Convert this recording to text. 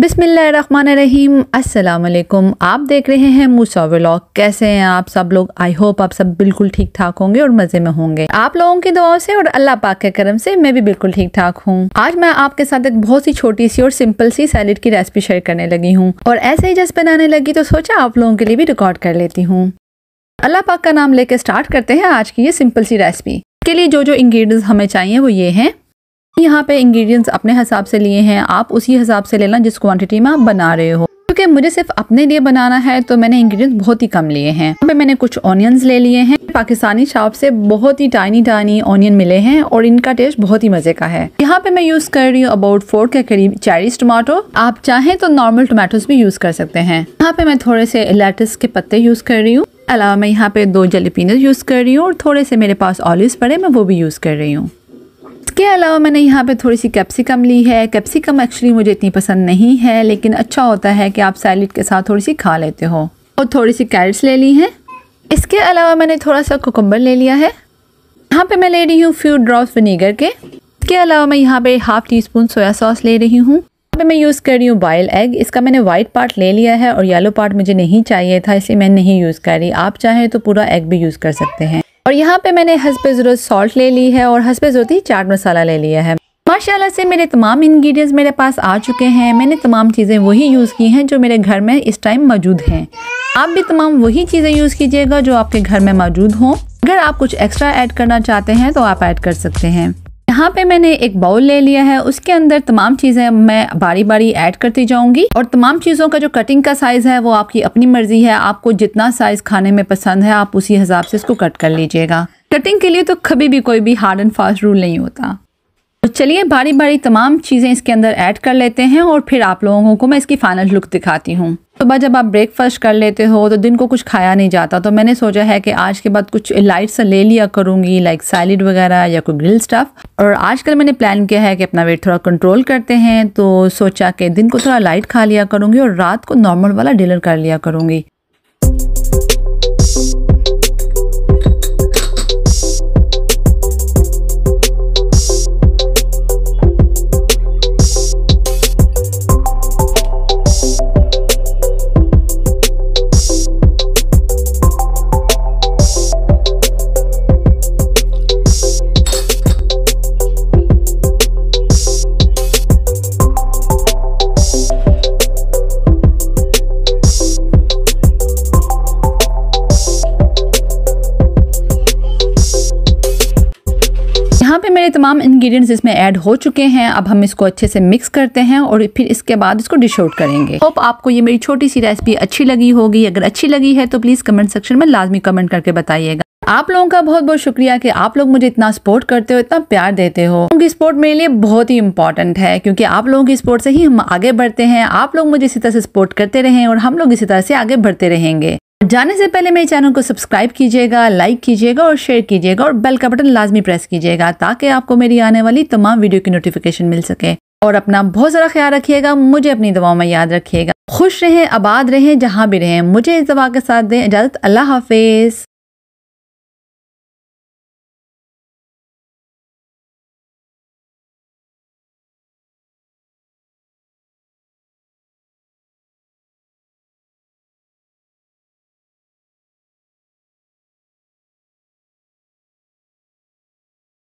बिसमीम असलकुम आप देख रहे हैं मूसा व्लॉग कैसे हैं आप सब लोग आई होप आप सब बिल्कुल ठीक ठाक होंगे और मज़े में होंगे आप लोगों की दुआओं से और अल्लाह पाक के करम से मैं भी बिल्कुल ठीक ठाक हूँ आज मैं आपके साथ एक बहुत सी छोटी सी और सिंपल सी सैलड की रेसिपी शेयर करने लगी हूँ और ऐसे ही जस्ट बनाने लगी तो सोचा आप लोगों के लिए भी रिकॉर्ड कर लेती हूँ अल्लाह पाक का नाम लेके स्टार्ट करते हैं आज की ये सिंपल सी रेसिपी के लिए जो जो इंग्रेडिएंट्स हमें चाहिए वो ये हैं यहाँ पे इंग्रेडिएंट्स अपने हिसाब से लिए हैं आप उसी हिसाब से लेना जिस क्वांटिटी में आप बना रहे हो क्योंकि मुझे सिर्फ अपने लिए बनाना है तो मैंने इंग्रेडिएंट्स बहुत ही कम लिए हैं यहाँ पे मैंने कुछ ऑनियंस ले लिए हैं पाकिस्तानी शॉप से बहुत ही टाइनी टाइनी ऑनियन मिले हैं और इनका टेस्ट बहुत ही मजे का है यहाँ पे मैं यूज कर रही हूँ अबाउट फोर के करीब चैरिस टमाटो आप चाहें तो नॉर्मल टोमेटोज भी यूज कर सकते हैं यहाँ पे मैं थोड़े से लेटस के पत्ते यूज कर रही हूँ अलावा मैं यहाँ पे दो जलीपीनस यूज कर रही हूँ और थोड़े से मेरे पास ऑलिव पड़े मैं वो भी यूज कर रही हूँ इसके अलावा मैंने यहाँ पे थोड़ी सी कैप्सिकम ली है कैप्सिकम एक्चुअली मुझे इतनी पसंद नहीं है लेकिन अच्छा होता है कि आप सैलड के साथ थोड़ी सी खा लेते हो और थोड़ी सी कैरेट्स ले ली हैं इसके अलावा मैंने थोड़ा सा कोकम्बर ले लिया है यहाँ पे मैं ले रही हूँ फ्यू ड्रॉप्स विनीगर के इसके अलावा मैं यहाँ पे half teaspoon soya sauce ले रही हूँ यहाँ पे मैं यूज़ कर रही हूँ बॉयल एग इसका मैंने वाइट पार्ट ले लिया है और येलो पार्ट मुझे नहीं चाहिए था इसलिए मैं नहीं यूज़ कर रही आप चाहें तो पूरा एग भी यूज़ कर सकते हैं और यहाँ पे मैंने हंसब ज़रूरत सॉल्ट ले ली है और हंसब ज़रूरत ही चाट मसाला ले लिया है माशाल्लाह से मेरे तमाम इंग्रेडिएंट्स मेरे पास आ चुके हैं मैंने तमाम चीज़ें वही यूज़ की हैं जो मेरे घर में इस टाइम मौजूद हैं आप भी तमाम वही चीज़ें यूज़ कीजिएगा जो आपके घर में मौजूद हों अगर आप कुछ एक्स्ट्रा ऐड करना चाहते हैं तो आप ऐड कर सकते हैं यहाँ पे मैंने एक बाउल ले लिया है उसके अंदर तमाम चीज़ें मैं बारी बारी ऐड करती जाऊंगी और तमाम चीज़ों का जो कटिंग का साइज़ है वो आपकी अपनी मर्ज़ी है आपको जितना साइज़ खाने में पसंद है आप उसी हिसाब से इसको कट कर लीजिएगा कटिंग के लिए तो कभी भी कोई भी हार्ड एंड फास्ट रूल नहीं होता तो चलिए बारी बारी तमाम चीज़ें इसके अंदर ऐड कर लेते हैं और फिर आप लोगों को मैं इसकी फाइनल लुक दिखाती हूँ सुबह तो जब आप ब्रेकफास्ट कर लेते हो तो दिन को कुछ खाया नहीं जाता तो मैंने सोचा है कि आज के बाद कुछ लाइट सा ले लिया करूंगी लाइक सैलड वगैरह या कोई ग्रिल स्टफ और आजकल मैंने प्लान किया है कि अपना वेट थोड़ा कंट्रोल करते हैं तो सोचा कि दिन को थोड़ा लाइट खा लिया करूंगी और रात को नॉर्मल वाला डिनर कर लिया करूँगी मेरे तमाम इंग्रेडिएंट्स इसमें ऐड हो चुके हैं अब हम इसको अच्छे से मिक्स करते हैं और फिर इसके बाद इसको डिश आउट करेंगे होप आपको ये मेरी छोटी सी रेसिपी अच्छी लगी होगी अगर अच्छी लगी है तो प्लीज़ कमेंट सेक्शन में लाजमी कमेंट करके बताइएगा आप लोगों का बहुत बहुत शुक्रिया कि आप लोग मुझे इतना सपोर्ट करते हो इतना प्यार देते हो उनकी सपोर्ट मेरे लिए बहुत ही इंपॉर्टेंट है क्योंकि आप लोगों की सपोर्ट से ही हम आगे बढ़ते हैं आप लोग मुझे इसी तरह से सपोर्ट करते रहें और हम लोग इसी तरह से आगे बढ़ते रहेंगे जाने से पहले मेरे चैनल को सब्सक्राइब कीजिएगा लाइक कीजिएगा और शेयर कीजिएगा और बेल का बटन लाजमी प्रेस कीजिएगा ताकि आपको मेरी आने वाली तमाम वीडियो की नोटिफिकेशन मिल सके और अपना बहुत सारा ख्याल रखिएगा मुझे अपनी दवाओं में याद रखिएगा खुश रहें आबाद रहें जहाँ भी रहें मुझे इस दवा के साथ दें इजाज़त अल्लाह हाफिज़